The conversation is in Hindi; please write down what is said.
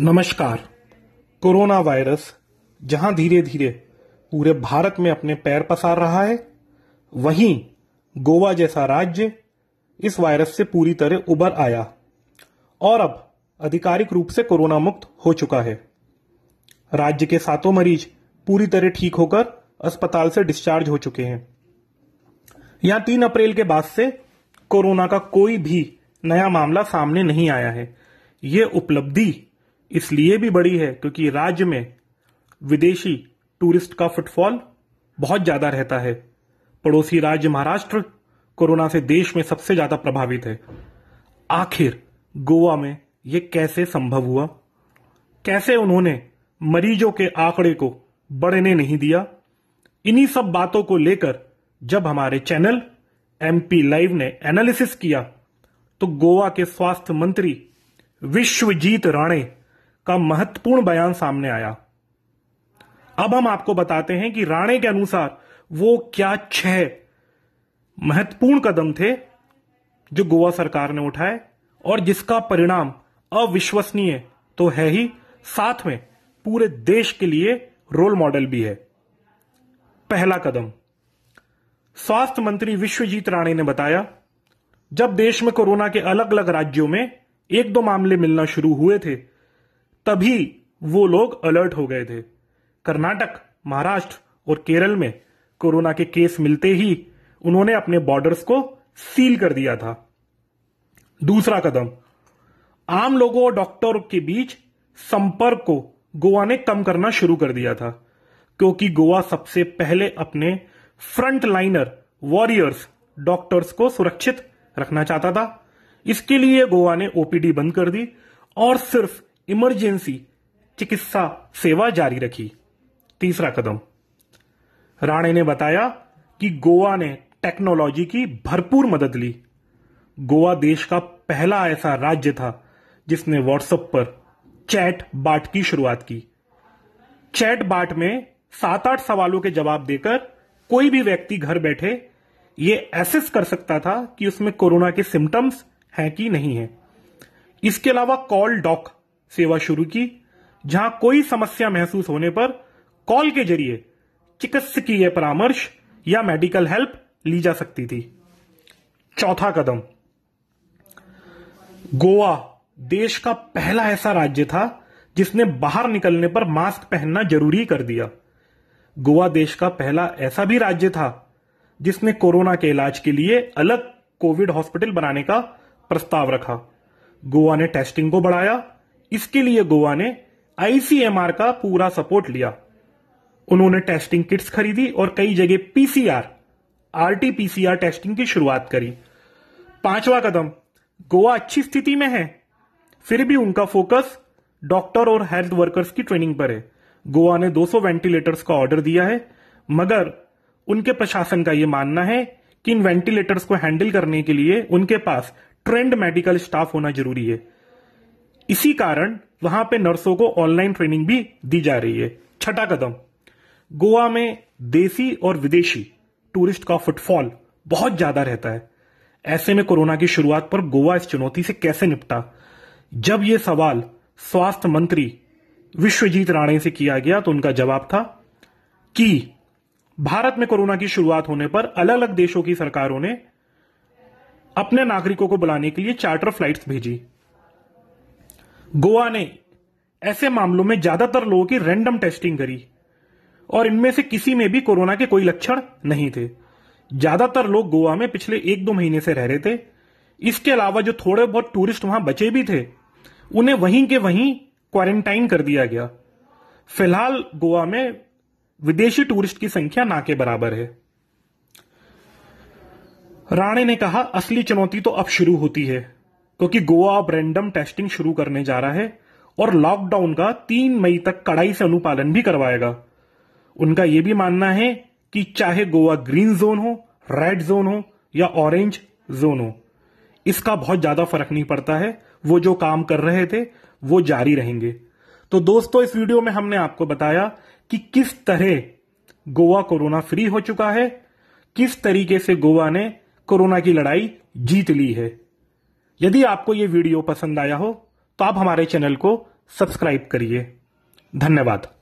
नमस्कार कोरोना वायरस जहां धीरे धीरे पूरे भारत में अपने पैर पसार रहा है वहीं गोवा जैसा राज्य इस वायरस से पूरी तरह उबर आया और अब आधिकारिक रूप से कोरोना मुक्त हो चुका है राज्य के सातों मरीज पूरी तरह ठीक होकर अस्पताल से डिस्चार्ज हो चुके हैं यहां तीन अप्रैल के बाद से कोरोना का कोई भी नया मामला सामने नहीं आया है ये उपलब्धि इसलिए भी बढ़ी है क्योंकि राज्य में विदेशी टूरिस्ट का फुटफॉल बहुत ज्यादा रहता है पड़ोसी राज्य महाराष्ट्र कोरोना से देश में सबसे ज्यादा प्रभावित है आखिर गोवा में यह कैसे संभव हुआ कैसे उन्होंने मरीजों के आंकड़े को बढ़ने नहीं दिया इन्हीं सब बातों को लेकर जब हमारे चैनल एमपी लाइव ने एनालिसिस किया तो गोवा के स्वास्थ्य मंत्री विश्वजीत राणे का महत्वपूर्ण बयान सामने आया अब हम आपको बताते हैं कि राणे के अनुसार वो क्या छह महत्वपूर्ण कदम थे जो गोवा सरकार ने उठाए और जिसका परिणाम अविश्वसनीय तो है ही साथ में पूरे देश के लिए रोल मॉडल भी है पहला कदम स्वास्थ्य मंत्री विश्वजीत राणे ने बताया जब देश में कोरोना के अलग अलग राज्यों में एक दो मामले मिलना शुरू हुए थे तभी वो लोग अलर्ट हो गए थे कर्नाटक महाराष्ट्र और केरल में कोरोना के केस मिलते ही उन्होंने अपने बॉर्डर्स को सील कर दिया था दूसरा कदम आम लोगों और डॉक्टर के बीच संपर्क को गोवा ने कम करना शुरू कर दिया था क्योंकि गोवा सबसे पहले अपने फ्रंट लाइनर वॉरियर्स डॉक्टर्स को सुरक्षित रखना चाहता था इसके लिए गोवा ने ओपीडी बंद कर दी और सिर्फ इमरजेंसी चिकित्सा सेवा जारी रखी तीसरा कदम राणे ने बताया कि गोवा ने टेक्नोलॉजी की भरपूर मदद ली गोवा देश का पहला ऐसा राज्य था जिसने व्हाट्सएप पर चैट बाट की शुरुआत की चैट बाट में सात आठ सवालों के जवाब देकर कोई भी व्यक्ति घर बैठे ये एसेस कर सकता था कि उसमें कोरोना के सिम्टम्स हैं कि नहीं है इसके अलावा कॉल डॉक सेवा शुरू की जहां कोई समस्या महसूस होने पर कॉल के जरिए चिकित्सकीय परामर्श या मेडिकल हेल्प ली जा सकती थी चौथा कदम गोवा देश का पहला ऐसा राज्य था जिसने बाहर निकलने पर मास्क पहनना जरूरी कर दिया गोवा देश का पहला ऐसा भी राज्य था जिसने कोरोना के इलाज के लिए अलग कोविड हॉस्पिटल बनाने का प्रस्ताव रखा गोवा ने टेस्टिंग को बढ़ाया इसके लिए गोवा ने आईसीएमआर का पूरा सपोर्ट लिया उन्होंने टेस्टिंग किट्स खरीदी और कई जगह पीसीआर आरटीपीसीआर टेस्टिंग की शुरुआत करी पांचवा कदम गोवा अच्छी स्थिति में है फिर भी उनका फोकस डॉक्टर और हेल्थ वर्कर्स की ट्रेनिंग पर है गोवा ने 200 वेंटिलेटर्स का ऑर्डर दिया है मगर उनके प्रशासन का यह मानना है कि इन वेंटिलेटर्स को हैंडल करने के लिए उनके पास ट्रेंड मेडिकल स्टाफ होना जरूरी है इसी कारण वहां पे नर्सों को ऑनलाइन ट्रेनिंग भी दी जा रही है छठा कदम गोवा में देसी और विदेशी टूरिस्ट का फुटफॉल बहुत ज्यादा रहता है ऐसे में कोरोना की शुरुआत पर गोवा इस चुनौती से कैसे निपटा जब यह सवाल स्वास्थ्य मंत्री विश्वजीत राणे से किया गया तो उनका जवाब था कि भारत में कोरोना की शुरुआत होने पर अलग अलग देशों की सरकारों ने अपने नागरिकों को बुलाने के लिए चार्टर फ्लाइट्स भेजी गोवा ने ऐसे मामलों में ज्यादातर लोगों की रैंडम टेस्टिंग करी और इनमें से किसी में भी कोरोना के कोई लक्षण नहीं थे ज्यादातर लोग गोवा में पिछले एक दो महीने से रह रहे थे इसके अलावा जो थोड़े बहुत टूरिस्ट वहां बचे भी थे उन्हें वहीं के वहीं क्वारंटाइन कर दिया गया फिलहाल गोवा में विदेशी टूरिस्ट की संख्या ना के बराबर है राणे ने कहा असली चुनौती तो अब शुरू होती है क्योंकि गोवा अब रैंडम टेस्टिंग शुरू करने जा रहा है और लॉकडाउन का तीन मई तक कड़ाई से अनुपालन भी करवाएगा उनका यह भी मानना है कि चाहे गोवा ग्रीन जोन हो रेड जोन हो या ऑरेंज जोन हो इसका बहुत ज्यादा फर्क नहीं पड़ता है वो जो काम कर रहे थे वो जारी रहेंगे तो दोस्तों इस वीडियो में हमने आपको बताया कि किस तरह गोवा कोरोना फ्री हो चुका है किस तरीके से गोवा ने कोरोना की लड़ाई जीत ली है यदि आपको ये वीडियो पसंद आया हो तो आप हमारे चैनल को सब्सक्राइब करिए धन्यवाद